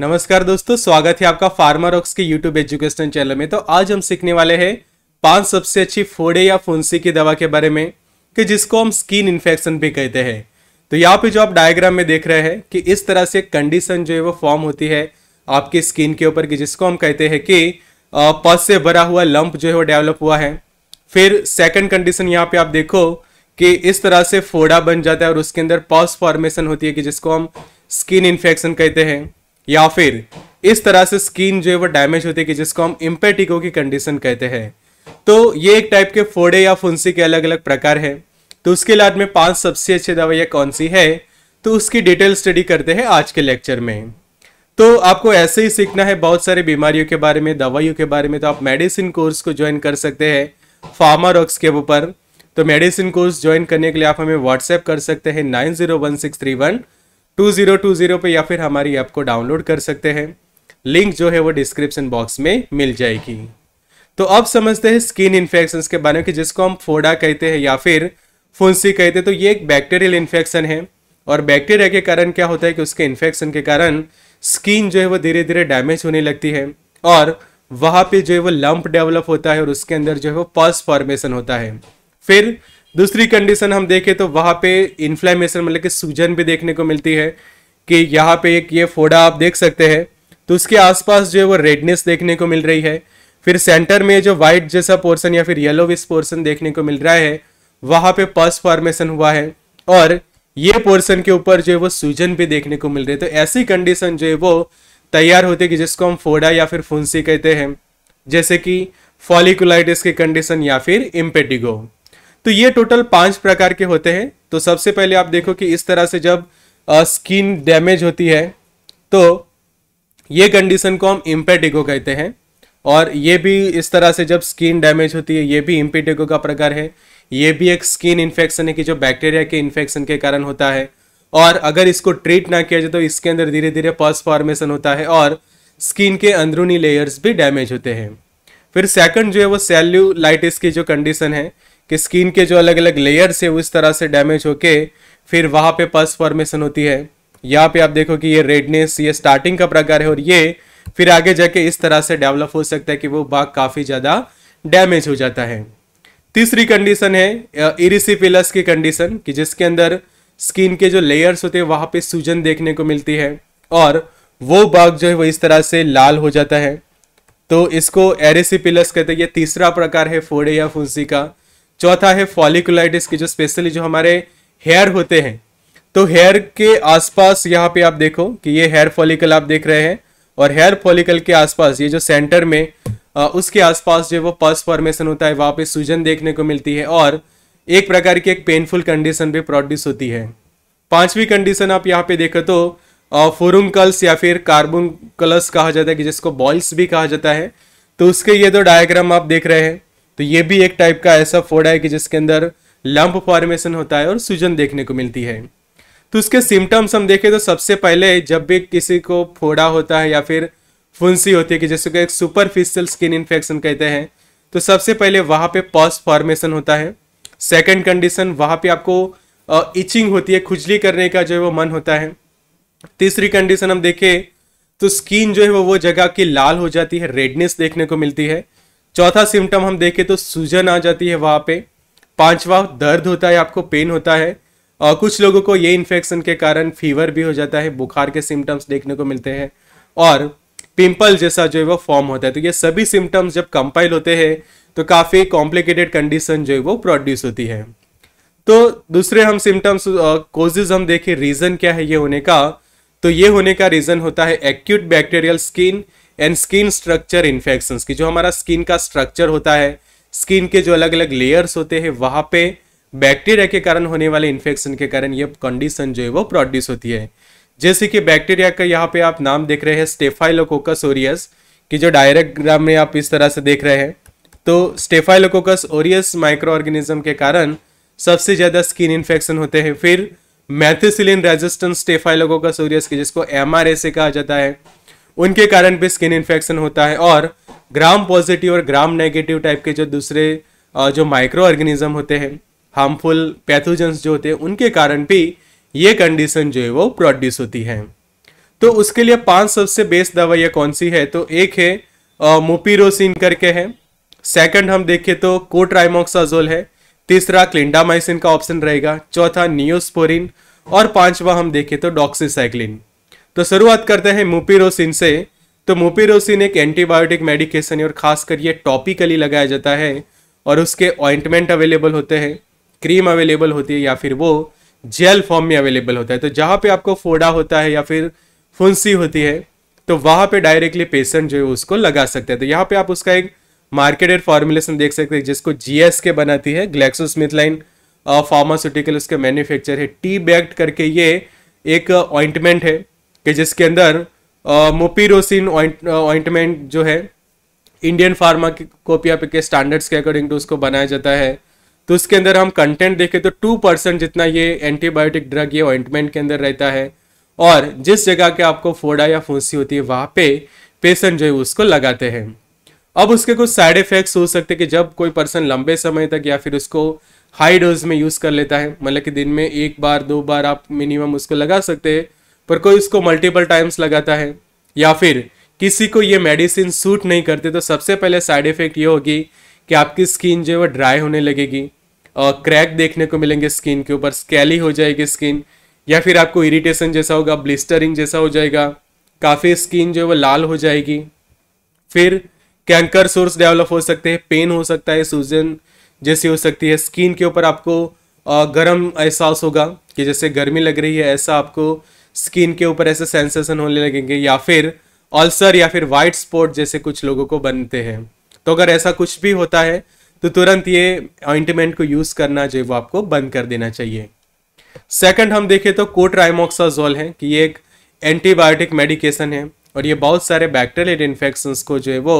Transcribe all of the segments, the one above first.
नमस्कार दोस्तों स्वागत है आपका फार्मर ऑक्स के यूट्यूब एजुकेशन चैनल में तो आज हम सीखने वाले हैं पांच सबसे अच्छी फोड़े या फुंसी की दवा के बारे में कि जिसको हम स्किन इन्फेक्शन भी कहते हैं तो यहाँ पे जो आप डायग्राम में देख रहे हैं कि इस तरह से कंडीशन जो है वो फॉर्म होती है आपकी स्किन के ऊपर कि जिसको हम कहते हैं कि पस से भरा हुआ लंप जो है वो डेवलप हुआ है फिर सेकंड कंडीशन यहाँ पे आप देखो कि इस तरह से फोड़ा बन जाता है और उसके अंदर पस फॉर्मेशन होती है कि जिसको हम स्किन इन्फेक्शन कहते हैं या फिर इस तरह से स्किन जो है वो डैमेज होती है जिसको हम इम्पेटिको की कंडीशन कहते हैं तो ये एक टाइप के फोड़े या फुंसी के अलग अलग प्रकार है तो उसके इलाज में पांच सबसे अच्छी दवाइयाँ कौन सी है तो उसकी डिटेल स्टडी करते हैं आज के लेक्चर में तो आपको ऐसे ही सीखना है बहुत सारी बीमारियों के बारे में दवाइयों के बारे में तो आप मेडिसिन कोर्स को ज्वाइन कर सकते हैं फार्मा रॉक्स के ऊपर तो मेडिसिन कोर्स ज्वाइन करने के लिए आप हमें व्हाट्सएप कर सकते हैं nine zero one six three one 2020 पे या फिर हमारी ऐप को डाउनलोड कर सकते हैं लिंक जो है वो डिस्क्रिप्शन बॉक्स में मिल जाएगी तो अब समझते हैं स्किन इन्फेक्शन के बारे में कि जिसको हम फोड़ा कहते हैं या फिर फुंसी कहते हैं तो ये एक बैक्टीरियल इन्फेक्शन है और बैक्टीरिया के कारण क्या होता है कि उसके इन्फेक्शन के कारण स्किन जो है वो धीरे धीरे डैमेज होने लगती है और वहाँ पे जो है वो लंप डेवलप होता है और उसके अंदर जो है वो पल्स फॉर्मेशन होता है फिर दूसरी कंडीशन हम देखें तो वहाँ पे इन्फ्लेमेशन मतलब कि सूजन भी देखने को मिलती है कि यहाँ पे एक ये फोड़ा आप देख सकते हैं तो उसके आसपास जो है वो रेडनेस देखने को मिल रही है फिर सेंटर में जो वाइट जैसा पोर्सन या फिर येलो विस पोर्सन देखने को मिल रहा है वहाँ पर पस फॉर्मेशन हुआ है और ये पोर्सन के ऊपर जो है वो सूजन भी देखने को मिल रही है तो ऐसी कंडीशन जो है वो तैयार होती है कि जिसको हम फोड़ा या फिर फुंसी कहते हैं जैसे कि फॉलिकुलाइटिस की कंडीशन या फिर इम्पेटिगो तो ये टोटल पांच प्रकार के होते हैं तो सबसे पहले आप देखो कि इस तरह से जब स्किन डैमेज होती है तो ये कंडीशन को हम इम्पेटिको कहते हैं और ये भी इस तरह से जब स्किन डैमेज होती है ये भी इम्पेटिको का प्रकार है ये भी एक स्किन इन्फेक्शन है कि जो बैक्टीरिया के इन्फेक्शन के कारण होता है और अगर इसको ट्रीट ना किया जाए तो इसके अंदर धीरे धीरे पर्स फॉर्मेशन होता है और स्किन के अंदरूनी लेयर्स भी डैमेज होते हैं फिर सेकंड जो है वो सेल्यूलाइटिस की जो कंडीशन है कि स्किन के जो अलग अलग लेयर्स है उस तरह से डैमेज होके फिर वहां पे पस फॉर्मेशन होती है यहाँ पे आप देखो कि ये रेडनेस ये स्टार्टिंग का प्रकार है और ये फिर आगे जाके इस तरह से डेवलप हो सकता है कि वो बाग काफ़ी ज़्यादा डैमेज हो जाता है तीसरी कंडीशन है इरिसिपिलस की कंडीशन कि जिसके अंदर स्किन के जो लेयर्स होते हैं वहाँ पे सूजन देखने को मिलती है और वो बाघ जो है वो इस तरह से लाल हो जाता है तो इसको एरिसिपिलस कहते हैं ये तीसरा प्रकार है फोड़े या फुंसी का चौथा है फॉलिकुलाइटिस की जो स्पेशली जो हमारे हेयर होते हैं तो हेयर के आसपास यहाँ पे आप देखो कि ये हेयर फॉलिकल आप देख रहे हैं और हेयर फॉलिकल के आसपास ये जो सेंटर में आ, उसके आसपास जो वो पस फॉर्मेशन होता है वहाँ पे सूजन देखने को मिलती है और एक प्रकार की एक पेनफुल कंडीशन भी प्रोड्यूस होती है पांचवी कंडीशन आप यहाँ पे देखो तो फोरुंकल्स या फिर कार्बुंकलस कहा जाता है कि जिसको बॉल्स भी कहा जाता है तो उसके ये दो डायग्राम आप देख रहे हैं तो ये भी एक टाइप का ऐसा फोड़ा है कि जिसके अंदर लंप फॉर्मेशन होता है और सूजन देखने को मिलती है तो उसके सिम्टम्स हम देखें तो सबसे पहले जब भी किसी को फोड़ा होता है या फिर फुंसी होती है कि जिसको एक सुपरफिशियल स्किन इन्फेक्शन कहते हैं तो सबसे पहले वहाँ पे पॉस फॉर्मेशन होता है सेकंड कंडीशन वहाँ पे आपको इचिंग होती है खुजली करने का जो है वो मन होता है तीसरी कंडीशन हम देखें तो स्किन जो है वो वो जगह की लाल हो जाती है रेडनेस देखने को मिलती है चौथा सिम्टम हम देखें तो सूजन आ जाती है वहाँ पे पांचवा दर्द होता है आपको पेन होता है और कुछ लोगों को ये इन्फेक्शन के कारण फीवर भी हो जाता है बुखार के सिम्टम्स देखने को मिलते हैं और पिंपल जैसा जो है वो फॉर्म होता है तो ये सभी सिम्टम्स जब कंपाइल होते हैं तो काफ़ी कॉम्प्लिकेटेड कंडीशन जो है वो प्रोड्यूस होती है तो दूसरे हम सिम्टम्स कोजेज हम देखें रीज़न क्या है ये होने का तो ये होने का रीज़न होता है acute bacterial skin and skin structure infections की जो हमारा स्किन का स्ट्रक्चर होता है स्किन के जो अलग अलग लेयर्स होते हैं वहाँ पे बैक्टीरिया के कारण होने वाले इन्फेक्शन के कारण ये कंडीशन जो है वो प्रोड्यूस होती है जैसे कि बैक्टीरिया का यहाँ पे आप नाम देख रहे हैं स्टेफाइलोकोकस ओरियस की जो डायरेग्राम में आप इस तरह से देख रहे हैं तो स्टेफाइलोकोकस ओरियस माइक्रो ऑर्गेनिज्म के कारण सबसे ज़्यादा स्किन इन्फेक्शन होते हैं फिर मैथिसिलिन रेजिस्टेंस स्टेफाइलोकोकस ओरियस के जिसको एम कहा जाता है उनके कारण भी स्किन इन्फेक्शन होता है और ग्राम पॉजिटिव और ग्राम नेगेटिव टाइप के जो दूसरे जो माइक्रो ऑर्गेनिज्म होते हैं हार्मफुल पैथोजेंस जो होते हैं उनके कारण भी ये कंडीशन जो है वो प्रोड्यूस होती है तो उसके लिए पांच सबसे बेस्ट दवाइयाँ कौन सी है तो एक है मोपीरोसिन करके है सेकंड हम देखें तो कोट्राइमोक्साजोल है तीसरा क्लिंडामाइसिन का ऑप्शन रहेगा चौथा नियोस्पोरिन और पांचवा हम देखें तो डॉक्सीसाइक्लिन तो शुरुआत करते हैं मोपीरोसिन से तो मोपीरोसिन एक एंटीबायोटिक मेडिकेशन और खासकर ये टॉपिकली लगाया जाता है और उसके ऑइंटमेंट अवेलेबल होते हैं क्रीम अवेलेबल होती है या फिर वो जेल फॉर्म में अवेलेबल होता है तो जहाँ पे आपको फोड़ा होता है या फिर फुंसी होती है तो वहाँ पे डायरेक्टली पेशेंट जो है उसको लगा सकते हैं तो यहाँ पे आप उसका एक मार्केटेड फॉर्मुलेशन देख सकते हैं जिसको एस के बनाती है ग्लैक्सोस्मिथलाइन फार्मास्यूटिकल उसके मैन्युफैक्चर है टी बैक्ट करके ये एक ऑइंटमेंट है कि जिसके अंदर मोपीरोसिन ऑइंटमेंट जो है इंडियन फार्माकोपिया के स्टैंडर्ड्स के अकॉर्डिंग टू उसको बनाया जाता है तो उसके अंदर हम कंटेंट देखें तो टू परसेंट जितना ये एंटीबायोटिक ड्रग ये ऑइंटमेंट के अंदर रहता है और जिस जगह के आपको फोड़ा या फूसी होती है वहाँ पे पेशेंट जो है उसको लगाते हैं अब उसके कुछ साइड इफेक्ट्स हो सकते हैं कि जब कोई पर्सन लंबे समय तक या फिर उसको हाई डोज में यूज़ कर लेता है मतलब कि दिन में एक बार दो बार आप मिनिमम उसको लगा सकते हैं पर कोई उसको मल्टीपल टाइम्स लगाता है या फिर किसी को ये मेडिसिन सूट नहीं करती तो सबसे पहले साइड इफ़ेक्ट ये होगी कि आपकी स्किन जो है वो ड्राई होने लगेगी और क्रैक देखने को मिलेंगे स्किन के ऊपर स्केली हो जाएगी स्किन या फिर आपको इरिटेशन जैसा होगा ब्लिस्टरिंग जैसा हो जाएगा काफ़ी स्किन जो है वो लाल हो जाएगी फिर कैंकर सोर्स डेवलप हो सकते हैं पेन हो सकता है सूजन जैसी हो सकती है स्किन के ऊपर आपको गर्म एहसास होगा कि जैसे गर्मी लग रही है ऐसा आपको स्किन के ऊपर ऐसे सेंसेशन होने लगेंगे या फिर ऑल्सर या फिर वाइट स्पॉट जैसे कुछ लोगों को बनते हैं तो अगर ऐसा कुछ भी होता है तो तुरंत ये ऑइंटमेंट को यूज़ करना जो वो आपको बंद कर देना चाहिए सेकंड हम देखें तो कोट्राइमोक्साजोल है कि ये एक एंटीबायोटिक मेडिकेशन है और ये बहुत सारे बैक्टेरियल इन्फेक्शंस को जो है वो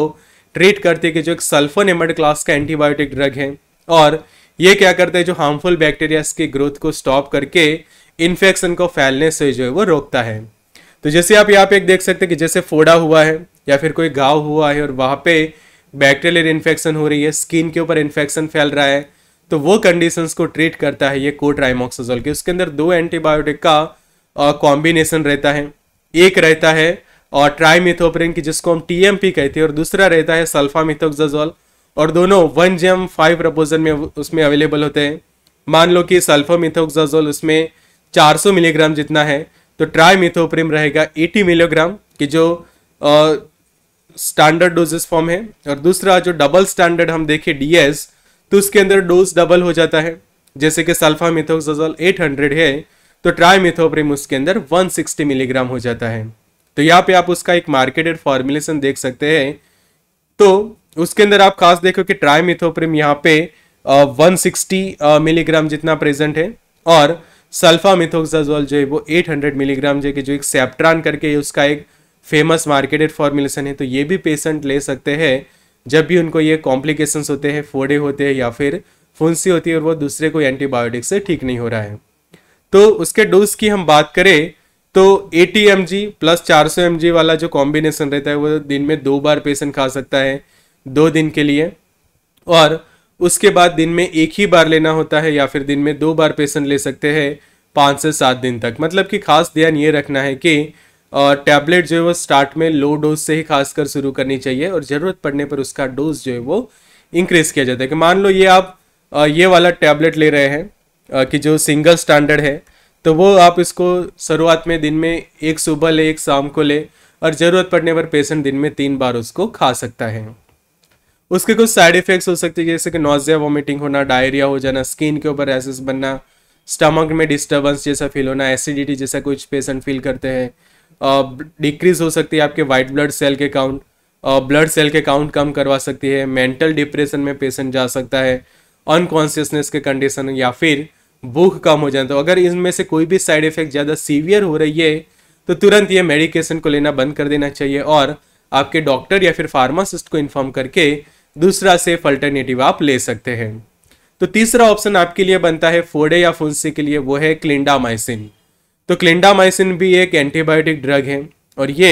ट्रीट करते हैं कि जो एक सल्फोनेमड क्लास का एंटीबायोटिक ड्रग है और ये क्या करते हैं जो हार्मफुल बैक्टीरियाज की ग्रोथ को स्टॉप करके इन्फेक्शन को फैलने से जो है वो रोकता है तो जैसे आप यहाँ पे एक देख सकते हैं कि जैसे फोड़ा हुआ है या फिर कोई घाव हुआ है और वहाँ पे बैक्टीरियल इन्फेक्शन हो रही है स्किन के ऊपर इन्फेक्शन फैल रहा है तो वो कंडीशंस को ट्रीट करता है ये कोट्राइमोक्सोजोल के उसके अंदर दो एंटीबायोटिक का कॉम्बिनेशन रहता है एक रहता है और ट्राइमिथोप्रिन की जिसको हम टीएमपी कहते हैं और दूसरा रहता है सल्फामिथोक्साजोल और दोनों वन जेम फाइव प्रपोजन में उसमें अवेलेबल होते हैं मान लो कि सल्फामिथोक्साजोल उसमें 400 मिलीग्राम जितना है तो ट्राईमिथोप्रिम रहेगा 80 मिलीग्राम कि जो स्टैंडर्ड डोजेस फॉर्म है और दूसरा जो डबल स्टैंडर्ड हम देखें डीएस तो उसके अंदर डोज डबल हो जाता है जैसे कि सल्फा मिथोजल हंड्रेड है तो ट्राईमिथोप्रिम उसके अंदर सिक्सटी मिलीग्राम हो जाता है तो यहाँ पे आप उसका एक मार्केटेड फॉर्मुलेशन देख सकते हैं तो उसके अंदर आप खास देखो कि ट्राईमिथोप्रिम यहाँ पे आ, 160 मिलीग्राम जितना प्रेजेंट है और सल्फा मिथोक्साजोल जो है वो 800 मिलीग्राम जो कि जो एक सेप्ट्रान करके उसका एक फेमस मार्केटेड फॉर्मुलेशन है तो ये भी पेशेंट ले सकते हैं जब भी उनको ये कॉम्प्लिकेशंस होते हैं फोड़े होते हैं या फिर फुंसी होती है और वो दूसरे को एंटीबायोटिक से ठीक नहीं हो रहा है तो उसके डोज की हम बात करें तो एटी एम प्लस चार एम वाला जो कॉम्बिनेशन रहता है वो दिन में दो बार पेशेंट खा सकता है दो दिन के लिए और उसके बाद दिन में एक ही बार लेना होता है या फिर दिन में दो बार पेशेंट ले सकते हैं पाँच से सात दिन तक मतलब कि खास ध्यान ये रखना है कि टैबलेट जो है वो स्टार्ट में लो डोज से ही खासकर शुरू करनी चाहिए और ज़रूरत पड़ने पर उसका डोज जो है वो इंक्रीज़ किया जाता है कि मान लो ये आप ये वाला टैबलेट ले रहे हैं कि जो सिंगल स्टैंडर्ड है तो वो आप इसको शुरुआत में दिन में एक सुबह ले एक शाम को ले और ज़रूरत पड़ने पर पेशेंट दिन में तीन बार उसको खा सकता है उसके कुछ साइड इफ़ेक्ट्स हो सकते हैं जैसे कि नोजिया वॉमिटिंग होना डायरिया हो जाना स्किन के ऊपर रैसेस बनना स्टमक में डिस्टर्बेंस जैसा फील होना एसिडिटी जैसा कुछ पेशेंट फील करते हैं डिक्रीज हो सकती है आपके वाइट ब्लड सेल के काउंट ब्लड सेल के काउंट कम करवा सकती है मेंटल डिप्रेशन में पेशेंट जा सकता है अनकॉन्सियसनेस के कंडीशन या फिर भूख कम हो जाए तो अगर इनमें से कोई भी साइड इफेक्ट ज़्यादा सीवियर हो रही है तो तुरंत ये मेडिकेशन को लेना बंद कर देना चाहिए और आपके डॉक्टर या फिर फार्मासिस्ट को इन्फॉर्म करके दूसरा सेफ अल्टरनेटिव आप ले सकते हैं तो तीसरा ऑप्शन आपके लिए बनता है फोडे या फुंसी के लिए वो है क्लिंडामाइसिन तो क्लिंडामाइसिन भी एक एंटीबायोटिक ड्रग है और ये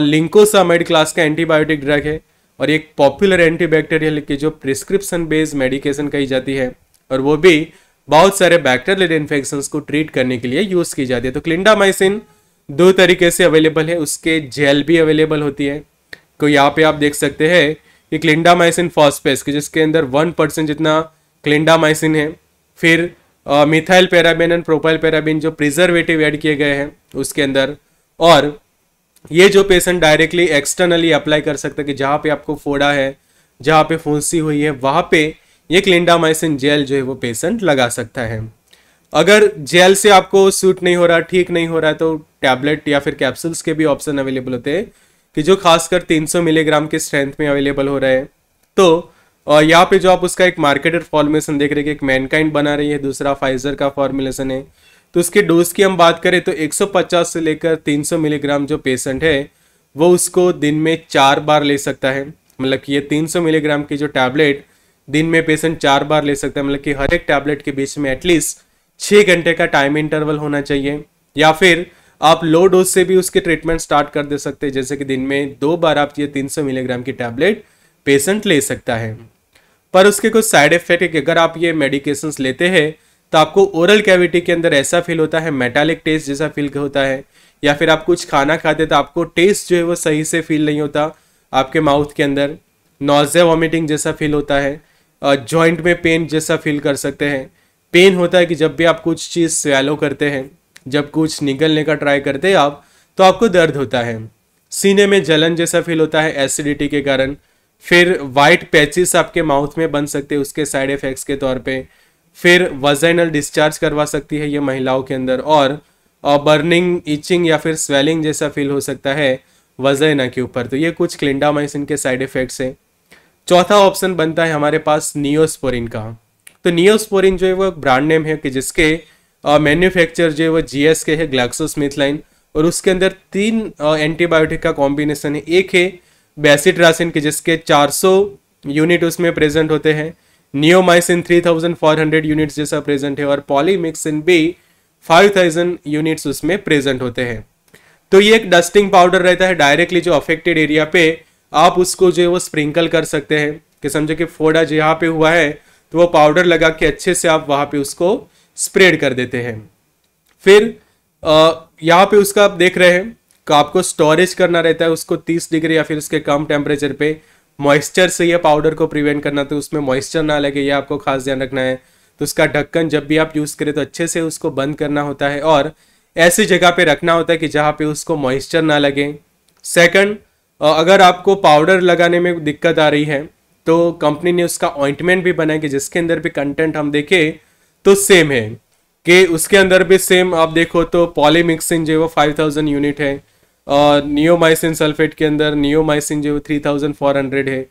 लिंकोसामाइड क्लास का एंटीबायोटिक ड्रग है और एक पॉपुलर एंटीबैक्टीरियल की जो प्रिस्क्रिप्शन बेस्ड मेडिकेशन कही जाती है और वो भी बहुत सारे बैक्टेरियल इन्फेक्शन को ट्रीट करने के लिए यूज़ की जाती है तो क्लिंडामाइसिन दो तरीके से अवेलेबल है उसके जेल भी अवेलेबल होती है तो यहाँ पे आप देख सकते हैं कि क्लिंडामाइसिन फॉस्पेस की जिसके अंदर वन परसेंट जितना क्लिंडामाइसिन है फिर methyl paraben and propyl paraben जो प्रिजर्वेटिव ऐड किए गए हैं उसके अंदर और ये जो पेशेंट डायरेक्टली एक्सटर्नली अप्लाई कर सकता है कि जहाँ पे आपको फोड़ा है जहाँ पे फूंसी हुई है वहाँ पे ये क्लिंडामाइसिन जेल जो है वो पेशेंट लगा सकता है अगर जेल से आपको सूट नहीं हो रहा ठीक नहीं हो रहा तो टैबलेट या फिर कैप्सूल्स के भी ऑप्शन अवेलेबल होते हैं कि जो खासकर 300 मिलीग्राम के स्ट्रेंथ में अवेलेबल हो रहे हैं तो और यहाँ पे जो आप उसका एक मार्केटेड फॉर्मेशन देख रहे हैं कि एक मैनकाइंड बना रही है दूसरा फाइजर का फॉर्मुलेशन है तो उसके डोज की हम बात करें तो 150 से लेकर 300 मिलीग्राम जो पेशेंट है वो उसको दिन में चार बार ले सकता है मतलब कि ये 300 मिलीग्राम की जो टैबलेट दिन में पेशेंट चार बार ले सकता है मतलब कि हर एक टैबलेट के बीच में एटलीस्ट छः घंटे का टाइम इंटरवल होना चाहिए या फिर आप लो डोज से भी उसके ट्रीटमेंट स्टार्ट कर दे सकते हैं जैसे कि दिन में दो बार आप ये 300 मिलीग्राम की टैबलेट पेशेंट ले सकता है पर उसके कुछ साइड इफेक्ट है कि अगर आप ये मेडिकेशंस लेते हैं तो आपको ओरल कैविटी के अंदर ऐसा फील होता है मेटालिक टेस्ट जैसा फील होता है या फिर आप कुछ खाना खाते तो आपको टेस्ट जो है वो सही से फील नहीं होता आपके माउथ के अंदर नोजिया वॉमिटिंग जैसा फील होता है जॉइंट में पेन जैसा फील कर सकते हैं पेन होता है कि जब भी आप कुछ चीज़ स्वैलो करते हैं जब कुछ निकलने का ट्राई करते हैं आप तो आपको दर्द होता है सीने में जलन जैसा फील होता है एसिडिटी के कारण फिर वाइट पैचेस आपके माउथ में बन सकते हैं उसके साइड इफेक्ट्स के तौर पे फिर वजाइनल डिस्चार्ज करवा सकती है ये महिलाओं के अंदर और बर्निंग इचिंग या फिर स्वेलिंग जैसा फील हो सकता है वजाइना के ऊपर तो ये कुछ क्लिंडामाइसिन के साइड इफेक्ट्स हैं चौथा ऑप्शन बनता है हमारे पास नियोस्पोरिन का तो नियोस्पोरिन जो है वो ब्रांड नेम है कि जिसके मैन्युफैक्चर जो है वो जी के है ग्लैक्सोस्मिथलाइन और उसके अंदर तीन एंटीबायोटिक का कॉम्बिनेशन है एक है बेसिट्रासिन के जिसके 400 यूनिट उसमें प्रेजेंट होते हैं नियोमाइसिन 3400 यूनिट्स जैसा प्रेजेंट है और पॉलीमिक्सिन भी 5000 यूनिट्स उसमें प्रेजेंट होते हैं तो ये एक डस्टिंग पाउडर रहता है डायरेक्टली जो अफेक्टेड एरिया पे आप उसको जो है वो स्प्रिंकल कर सकते हैं कि समझो कि फोड़ा जो यहाँ पे हुआ है तो वो पाउडर लगा के अच्छे से आप वहाँ पे उसको स्प्रेड कर देते हैं फिर यहाँ पे उसका आप देख रहे हैं आपको स्टोरेज करना रहता है उसको 30 डिग्री या फिर उसके कम टेम्परेचर पे मॉइस्चर से यह पाउडर को प्रिवेंट करना तो उसमें मॉइस्चर ना लगे ये आपको खास ध्यान रखना है तो उसका ढक्कन जब भी आप यूज़ करें तो अच्छे से उसको बंद करना होता है और ऐसी जगह पे रखना होता है कि जहाँ पे उसको मॉइस्चर ना लगे सेकंड अगर आपको पाउडर लगाने में दिक्कत आ रही है तो कंपनी ने उसका ऑइंटमेंट भी बनाया कि जिसके अंदर भी कंटेंट हम देखें तो सेम है कि उसके अंदर भी सेम आप देखो तो पॉलीमिक्सिन जो है वो फाइव यूनिट है नियोमाइसिन सल्फेट के अंदर नियोमाइसिन जो है थ्री थाउजेंड फोर हंड्रेड है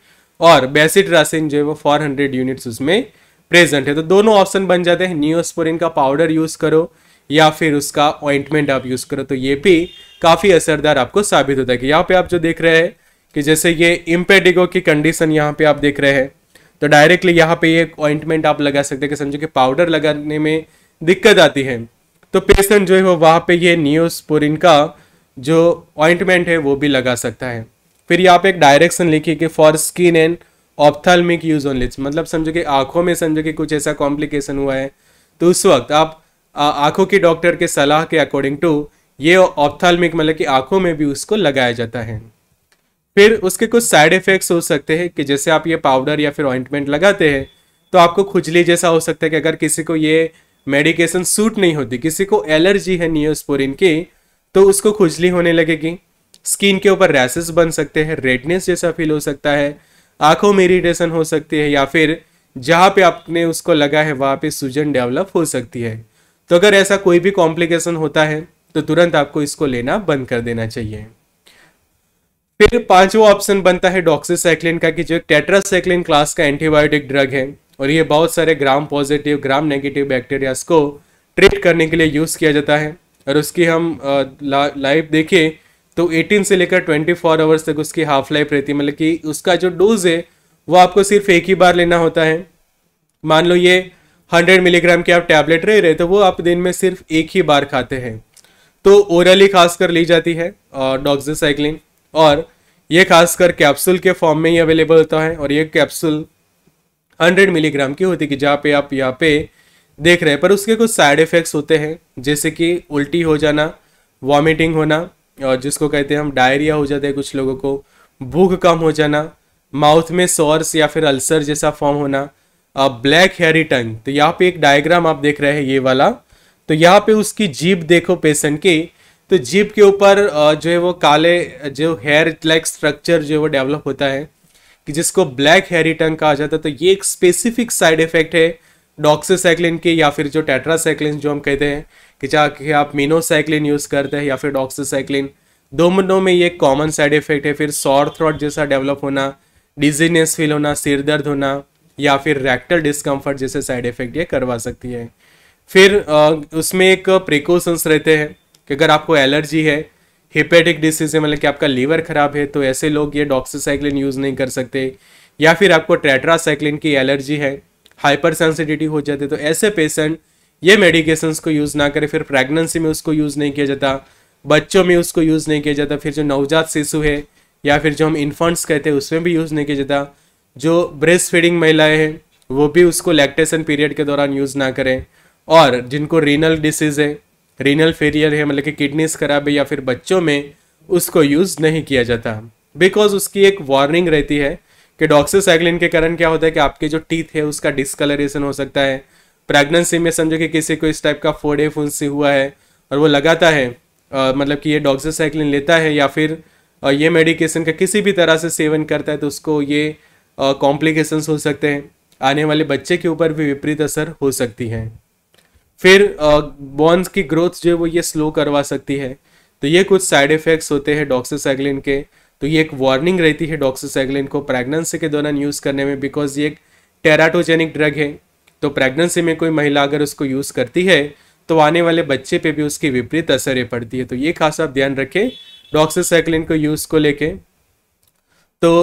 और बेसिट्रासिन जो है वो फोर हंड्रेड यूनिट्स उसमें प्रेजेंट है तो दोनों ऑप्शन बन जाते हैं नियोस्पोरिन का पाउडर यूज़ करो या फिर उसका ऑइंटमेंट आप यूज़ करो तो ये भी काफ़ी असरदार आपको साबित होता है कि यहाँ पे आप जो देख रहे हैं कि जैसे ये इम्पेडिगो की कंडीशन यहाँ पे आप देख रहे हैं तो डायरेक्टली यहाँ पे ये ऑइंटमेंट आप लगा सकते हैं कि समझो कि पाउडर लगाने में दिक्कत आती है तो पेशेंट जो है वो वहाँ पे ये नियोस्पोरिन का जो ऑइंटमेंट है वो भी लगा सकता है फिर यहाँ पे एक डायरेक्शन लिखी कि for skin and ophthalmic use on lips मतलब समझो कि आँखों में समझो कि कुछ ऐसा कॉम्प्लिकेशन हुआ है तो उस वक्त आप आँखों के डॉक्टर के सलाह के अकॉर्डिंग टू ये ऑप्थल्मिक मतलब कि आँखों में भी उसको लगाया जाता है फिर उसके कुछ साइड इफ़ेक्ट्स हो सकते हैं कि जैसे आप ये पाउडर या फिर ऑइंटमेंट लगाते हैं तो आपको खुजली जैसा हो सकता है कि अगर किसी को ये मेडिकेशन सूट नहीं होती किसी को एलर्जी है नियोस्पोरिन की तो उसको खुजली होने लगेगी स्किन के ऊपर रैसेस बन सकते हैं रेडनेस जैसा फील हो सकता है आंखों में इरीटेशन हो सकती है या फिर जहाँ पे आपने उसको लगा है वहाँ पे सूजन डेवलप हो सकती है तो अगर ऐसा कोई भी कॉम्प्लिकेशन होता है तो तुरंत आपको इसको लेना बंद कर देना चाहिए फिर पांचवा ऑप्शन बनता है डॉक्सीसाइक्लिन का कि जो टेट्रासाइक्लिन क्लास का एंटीबायोटिक ड्रग है और ये बहुत सारे gram positive gram negative bacterias को ट्रीट करने के लिए यूज़ किया जाता है और उसकी हम लाइफ देखें तो 18 से लेकर 24 फोर आवर्स तक उसकी हाफ लाइफ रहती है मतलब कि उसका जो डोज है वो आपको सिर्फ एक ही बार लेना होता है मान लो ये 100 मिलीग्राम के आप टैबलेट रह रहे तो वो आप दिन में सिर्फ एक ही बार खाते हैं तो ओरली खास कर ली जाती है डॉक्साइक्लिन और ये खासकर कैप्सूल के फॉर्म में ही अवेलेबल होता है और ये कैप्सूल 100 मिलीग्राम की होती है कि जहाँ पे आप यहाँ पे देख रहे हैं पर उसके कुछ साइड इफ़ेक्ट्स होते हैं जैसे कि उल्टी हो जाना वॉमिटिंग होना और जिसको कहते हैं हम डायरिया हो जाते हैं कुछ लोगों को भूख कम हो जाना माउथ में सॉर्स या फिर अल्सर जैसा फॉर्म होना ब्लैक हेयरी टंग तो यहाँ पे एक डायग्राम आप देख रहे हैं ये वाला तो यहाँ पे उसकी जीप देखो पेशेंट की तो जीप के ऊपर जो है वो काले जो हेयर लाइक स्ट्रक्चर जो है वो डेवलप होता है कि जिसको ब्लैक हेयरी टंग कहा जाता है तो ये एक स्पेसिफिक साइड इफेक्ट है डॉक्सीसाइक्लिन की या फिर जो टेट्रासाइक्लिन जो हम कहते हैं कि चाहे आप मीनोसाइक्लिन यूज़ करते हैं या फिर डॉक्सीसाइक्लिन दोनों में ये कॉमन साइड इफेक्ट है फिर सॉर थ्रॉट जैसा डेवलप होना डिजीनेस फील होना सिर दर्द होना या फिर रेक्टल डिस्कम्फर्ट जैसे साइड इफेक्ट ये करवा सकती है फिर उसमें एक प्रिकॉशंस रहते हैं कि अगर आपको एलर्जी है हिपेटिक डिसीज है मतलब कि आपका लीवर खराब है तो ऐसे लोग ये डॉक्सीसाइक्लिन यूज़ नहीं कर सकते या फिर आपको ट्रेट्रासाइक्लिन की एलर्जी है हाइपर सेंसिटिटी हो जाती है तो ऐसे पेशेंट ये मेडिकेशंस को यूज़ ना करें फिर प्रेगनेंसी में उसको यूज़ नहीं किया जाता बच्चों में उसको यूज़ नहीं किया जाता फिर जो नवजात शिशु है या फिर जो हम इन्फंट्स कहते हैं उसमें भी यूज़ नहीं किया जाता जो ब्रेस्ट फीडिंग महिलाएँ हैं वो भी उसको लैक्टेशन पीरियड के दौरान यूज़ ना करें और जिनको रीनल डिसीज़ है रीनल फेलियर है मतलब कि किडनीस खराब है या फिर बच्चों में उसको यूज़ नहीं किया जाता बिकॉज उसकी एक वार्निंग रहती है कि डॉक्सोसाइक्लिन के कारण क्या होता है कि आपके जो टीथ है उसका डिसकलरेशन हो सकता है प्रेगनेंसी में समझो कि किसी को इस टाइप का फोड़े फुंसी हुआ है और वो लगाता है आ, मतलब कि ये डॉक्सोसाइक्लिन लेता है या फिर आ, ये मेडिकेशन का किसी भी तरह से सेवन करता है तो उसको ये कॉम्प्लिकेशन हो सकते हैं आने वाले बच्चे के ऊपर भी विपरीत असर हो सकती है फिर बॉन्स की ग्रोथ जो है वो ये स्लो करवा सकती है तो ये कुछ साइड इफ़ेक्ट्स होते हैं डॉक्सोसाइक्लिन के तो ये एक वार्निंग रहती है डॉक्सोसाइक्लिन को प्रेगनेंसी के दौरान यूज़ करने में बिकॉज ये एक टेराटोजेनिक ड्रग है तो प्रेगनेंसी में कोई महिला अगर उसको यूज़ करती है तो आने वाले बच्चे पे भी उसकी विपरीत असरें पड़ती है तो ये खास आप ध्यान रखें डॉक्सोसाइक्लिन को यूज़ को लेके तो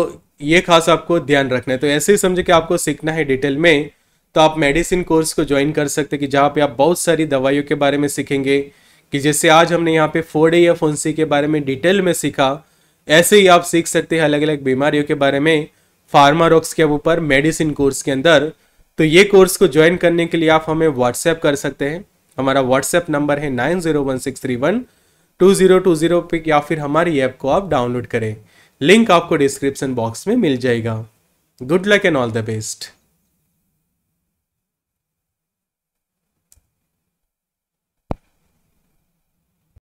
ये खास आपको ध्यान रखना है तो ऐसे ही समझे कि आपको सीखना है डिटेल में तो आप मेडिसिन कोर्स को ज्वाइन कर सकते हैं कि जहाँ पे आप बहुत सारी दवाइयों के बारे में सीखेंगे कि जैसे आज हमने यहाँ पे फोर्डे या फोनसी के बारे में डिटेल में सीखा ऐसे ही आप सीख सकते हैं अलग अलग बीमारियों के बारे में फार्मारोक्स के ऊपर मेडिसिन कोर्स के अंदर तो ये कोर्स को ज्वाइन करने के लिए आप हमें व्हाट्सएप कर सकते हैं हमारा व्हाट्सएप नंबर है nine zero one six three one two zero two zero पे या फिर हमारी ऐप को आप डाउनलोड करें लिंक आपको डिस्क्रिप्शन बॉक्स में मिल जाएगा good luck and all the best